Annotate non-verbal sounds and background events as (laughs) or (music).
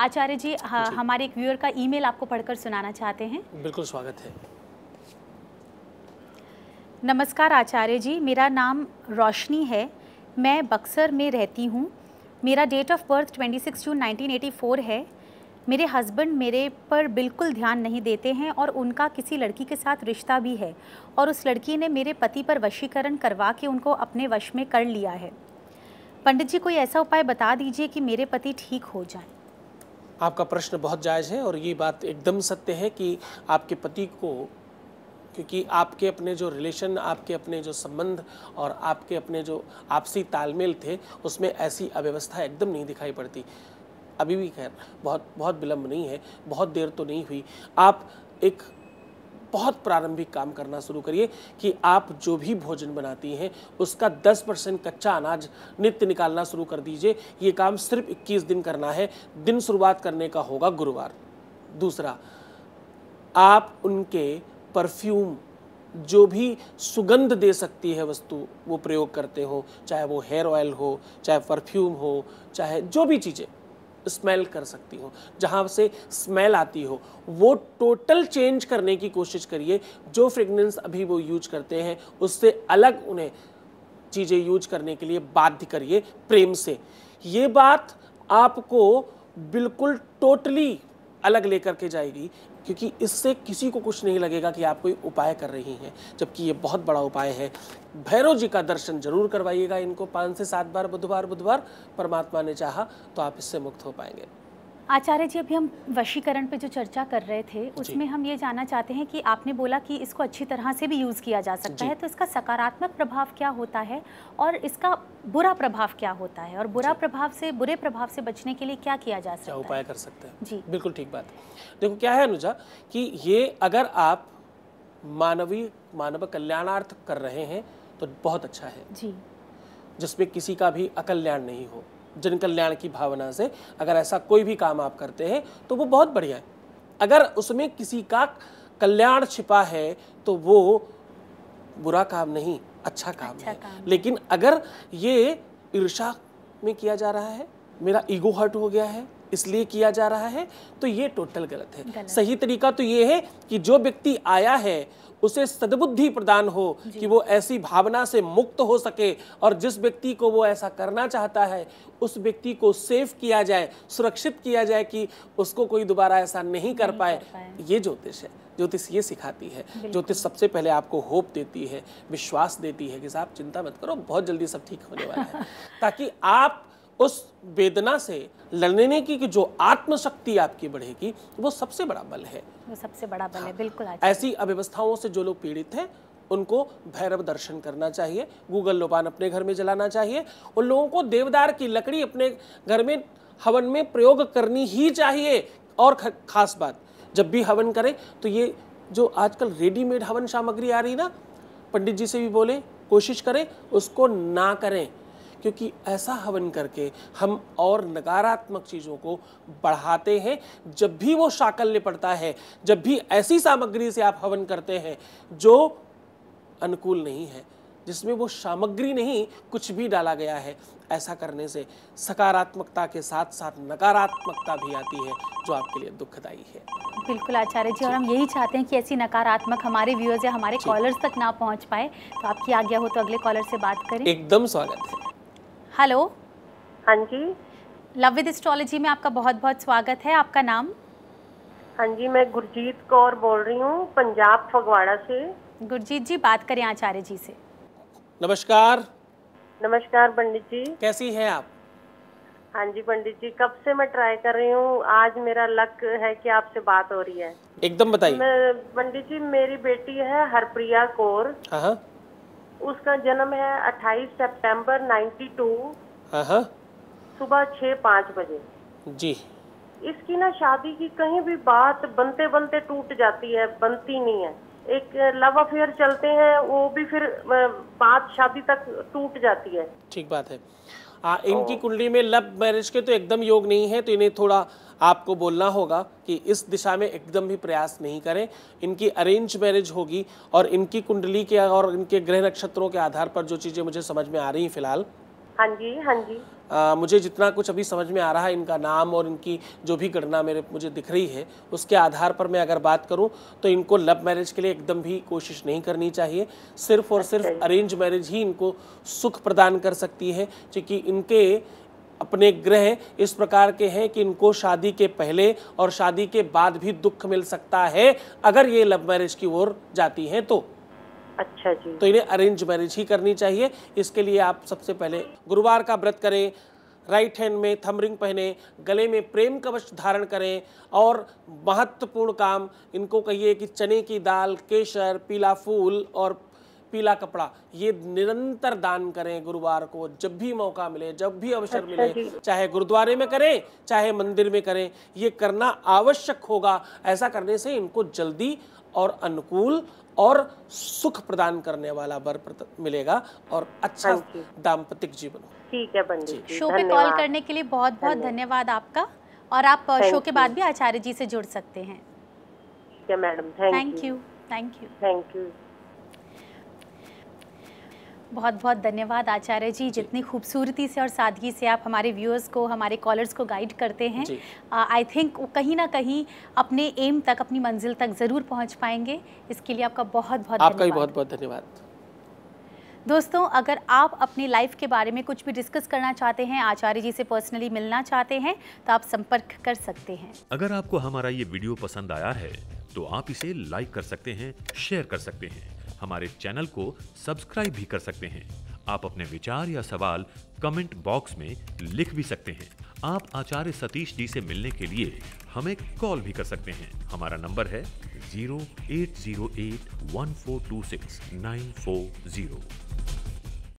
आचार्य जी, जी हमारे एक व्यूअर का ईमेल आपको पढ़कर सुनाना चाहते हैं बिल्कुल स्वागत है नमस्कार आचार्य जी मेरा नाम रोशनी है मैं बक्सर में रहती हूँ मेरा डेट ऑफ बर्थ 26 जून 1984 है मेरे हस्बैंड मेरे पर बिल्कुल ध्यान नहीं देते हैं और उनका किसी लड़की के साथ रिश्ता भी है और उस लड़की ने मेरे पति पर वशीकरण करवा के उनको अपने वश में कर लिया है पंडित जी कोई ऐसा उपाय बता दीजिए कि मेरे पति ठीक हो जाएं आपका प्रश्न बहुत जायज़ है और ये बात एकदम सत्य है कि आपके पति को क्योंकि आपके अपने जो रिलेशन आपके अपने जो संबंध और आपके अपने जो आपसी तालमेल थे उसमें ऐसी अव्यवस्था एकदम नहीं दिखाई पड़ती अभी भी खैर बहुत बहुत विलम्ब नहीं है बहुत देर तो नहीं हुई आप एक बहुत प्रारंभिक काम करना शुरू करिए कि आप जो भी भोजन बनाती हैं उसका 10 परसेंट कच्चा अनाज नित्य निकालना शुरू कर दीजिए ये काम सिर्फ 21 दिन करना है दिन शुरुआत करने का होगा गुरुवार दूसरा आप उनके परफ्यूम जो भी सुगंध दे सकती है वस्तु वो प्रयोग करते हो चाहे वो हेयर ऑयल हो चाहे परफ्यूम हो चाहे जो भी चीज़ें स्मेल कर सकती हो जहाँ से स्मेल आती हो वो टोटल चेंज करने की कोशिश करिए जो फ्रेगनेंस अभी वो यूज करते हैं उससे अलग उन्हें चीज़ें यूज करने के लिए बाध्य करिए प्रेम से ये बात आपको बिल्कुल टोटली अलग लेकर के जाएगी क्योंकि इससे किसी को कुछ नहीं लगेगा कि आप कोई उपाय कर रही हैं जबकि ये बहुत बड़ा उपाय है भैरव जी का दर्शन जरूर करवाइएगा इनको पाँच से सात बार बुधवार बुधवार परमात्मा ने चाहा तो आप इससे मुक्त हो पाएंगे आचार्य जी अभी हम वशीकरण पे जो चर्चा कर रहे थे उसमें हम ये जानना चाहते हैं कि आपने बोला कि इसको अच्छी तरह से भी यूज़ किया जा सकता है तो इसका सकारात्मक प्रभाव क्या होता है और इसका बुरा प्रभाव क्या होता है और बुरा प्रभाव से बुरे प्रभाव से बचने के लिए क्या किया जा सकता है उपाय कर सकते हैं जी बिल्कुल ठीक बात देखो क्या है अनुजा कि ये अगर आप मानवीय मानव कल्याणार्थ कर रहे हैं तो बहुत अच्छा है जी जिसमें किसी का भी अकल्याण नहीं हो जन कल्याण की भावना से अगर ऐसा कोई भी काम आप करते हैं तो वो बहुत बढ़िया है अगर उसमें किसी का कल्याण छिपा है तो वो बुरा काम नहीं अच्छा काम अच्छा है काम। लेकिन अगर ये ईर्षा में किया जा रहा है मेरा ईगो हर्ट हो गया है इसलिए किया जा रहा है तो ये टोटल गलत है गलत। सही तरीका तो ये है कि जो व्यक्ति आया है उसे सदबुद्धि प्रदान हो कि वो ऐसी भावना से मुक्त हो सके और जिस व्यक्ति को वो ऐसा करना चाहता है उस व्यक्ति को सेफ किया जाए सुरक्षित किया जाए कि उसको कोई दोबारा ऐसा नहीं कर नहीं पाए।, पाए ये ज्योतिष है ज्योतिष ये सिखाती है ज्योतिष सबसे पहले आपको होप देती है विश्वास देती है कि साहब चिंता मत करो बहुत जल्दी सब ठीक होने वाला है (laughs) ताकि आप उस वेदना से लड़ने की जो आत्मशक्ति आपकी बढ़ेगी वो सबसे बड़ा बल है वो सबसे बड़ा बल है हाँ। बिल्कुल ऐसी अव्यवस्थाओं से जो लोग पीड़ित हैं उनको भैरव दर्शन करना चाहिए गूगल लोबान अपने घर में जलाना चाहिए उन लोगों को देवदार की लकड़ी अपने घर में हवन में प्रयोग करनी ही चाहिए और खास बात जब भी हवन करें तो ये जो आजकल रेडीमेड हवन सामग्री आ रही ना पंडित जी से भी बोले कोशिश करें उसको ना करें क्योंकि ऐसा हवन करके हम और नकारात्मक चीज़ों को बढ़ाते हैं जब भी वो शाकल्य पड़ता है जब भी ऐसी सामग्री से आप हवन करते हैं जो अनुकूल नहीं है जिसमें वो सामग्री नहीं कुछ भी डाला गया है ऐसा करने से सकारात्मकता के साथ साथ नकारात्मकता भी आती है जो आपके लिए दुखदायी है बिल्कुल आचार्य जी, जी और हम यही चाहते हैं कि ऐसी नकारात्मक हमारे व्यूअर्स या हमारे कॉलर्स तक ना पहुंच पाए तो आपकी आज्ञा हो तो अगले कॉलर से बात करें एकदम स्वागत है हेलो हाँ जी लव विद एस्ट्रोलॉजी में आपका बहुत बहुत स्वागत है आपका नाम हाँ जी मैं गुरजीत कौर बोल रही हूँ पंजाब फगवाड़ा से गुरजीत जी बात करें आचार्य जी से नमस्कार नमस्कार पंडित जी कैसी हैं आप हाँ जी पंडित जी कब से मैं ट्राई कर रही हूँ आज मेरा लक है कि आपसे बात हो रही है एकदम बताइए मैं पंडित जी मेरी बेटी है हरप्रिया कौर हाँ, हाँ। उसका जन्म है 28 सितंबर 92 सुबह छः पाँच बजे जी इसकी ना शादी की कहीं भी बात बनते बनते टूट जाती है बनती नहीं है एक लव अफेयर चलते हैं वो भी फिर बात शादी तक टूट जाती है ठीक बात है आ, इनकी कुंडली में लव मैरिज के तो एकदम योग नहीं है तो इन्हें थोड़ा आपको बोलना होगा कि इस दिशा में एकदम भी प्रयास नहीं करें इनकी अरेंज मैरिज होगी और इनकी कुंडली के और इनके ग्रह नक्षत्रों के आधार पर जो चीज़ें मुझे समझ में आ रही हैं फिलहाल हाँ जी हाँ जी आ, मुझे जितना कुछ अभी समझ में आ रहा है इनका नाम और इनकी जो भी गणना मेरे मुझे दिख रही है उसके आधार पर मैं अगर बात करूं तो इनको लव मैरिज के लिए एकदम भी कोशिश नहीं करनी चाहिए सिर्फ और अच्छा। सिर्फ अरेंज मैरिज ही इनको सुख प्रदान कर सकती है क्योंकि इनके अपने ग्रह इस प्रकार के हैं कि इनको शादी के पहले और शादी के बाद भी दुख मिल सकता है अगर ये लव मैरिज की ओर जाती हैं तो अच्छा जी तो इन्हें अरेंज मैरिज ही करनी चाहिए इसके लिए आप सबसे पहले गुरुवार का व्रत करें राइट हैंड में थम रिंग पहने गले में प्रेम कवच धारण करें और महत्वपूर्ण काम इनको कहिए कि चने की दाल केसर पीला फूल और पीला कपड़ा ये निरंतर दान करें गुरुवार को जब भी मौका मिले जब भी अवसर अच्छा मिले चाहे गुरुद्वारे में करें चाहे मंदिर में करें ये करना आवश्यक होगा ऐसा करने से इनको जल्दी और अनुकूल और सुख प्रदान करने वाला वर मिलेगा और अच्छा दाम्पतिक जीवन ठीक है जी। शो पे कॉल करने के लिए बहुत बहुत धन्यवाद आपका और आप शो uh, के बाद भी आचार्य जी से जुड़ सकते हैं madam thank you thank you thank you बहुत बहुत धन्यवाद आचार्य जी जितनी खूबसूरती से और सादगी से आप हमारे व्यूअर्स को हमारे कॉलर्स को गाइड करते हैं आई थिंक वो कहीं ना कहीं अपने एम तक अपनी मंजिल तक ज़रूर पहुंच पाएंगे इसके लिए आपका बहुत बहुत आपका भी बहुत बहुत धन्यवाद दोस्तों अगर आप अपनी लाइफ के बारे में कुछ भी डिस्कस करना चाहते हैं आचार्य जी से पर्सनली मिलना चाहते हैं तो आप संपर्क कर सकते हैं अगर आपको हमारा ये वीडियो पसंद आया है तो आप इसे लाइक कर सकते हैं शेयर कर सकते हैं हमारे चैनल को सब्सक्राइब भी कर सकते हैं आप अपने विचार या सवाल कमेंट बॉक्स में लिख भी सकते हैं आप आचार्य सतीश जी से मिलने के लिए हमें कॉल भी कर सकते हैं हमारा नंबर है zero eight zero eight one four two six nine four zero